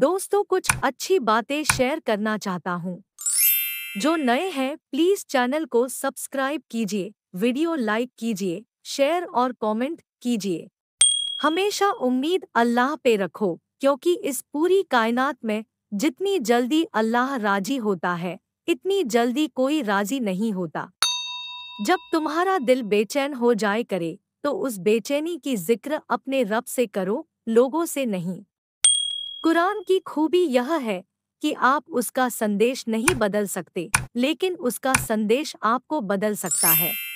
दोस्तों कुछ अच्छी बातें शेयर करना चाहता हूँ जो नए हैं प्लीज चैनल को सब्सक्राइब कीजिए वीडियो लाइक कीजिए शेयर और कमेंट कीजिए हमेशा उम्मीद अल्लाह पे रखो क्योंकि इस पूरी कायनात में जितनी जल्दी अल्लाह राजी होता है इतनी जल्दी कोई राजी नहीं होता जब तुम्हारा दिल बेचैन हो जाए करे तो उस बेचैनी की जिक्र अपने रब से करो लोगों से नहीं कुरान की खूबी यह है कि आप उसका संदेश नहीं बदल सकते लेकिन उसका संदेश आपको बदल सकता है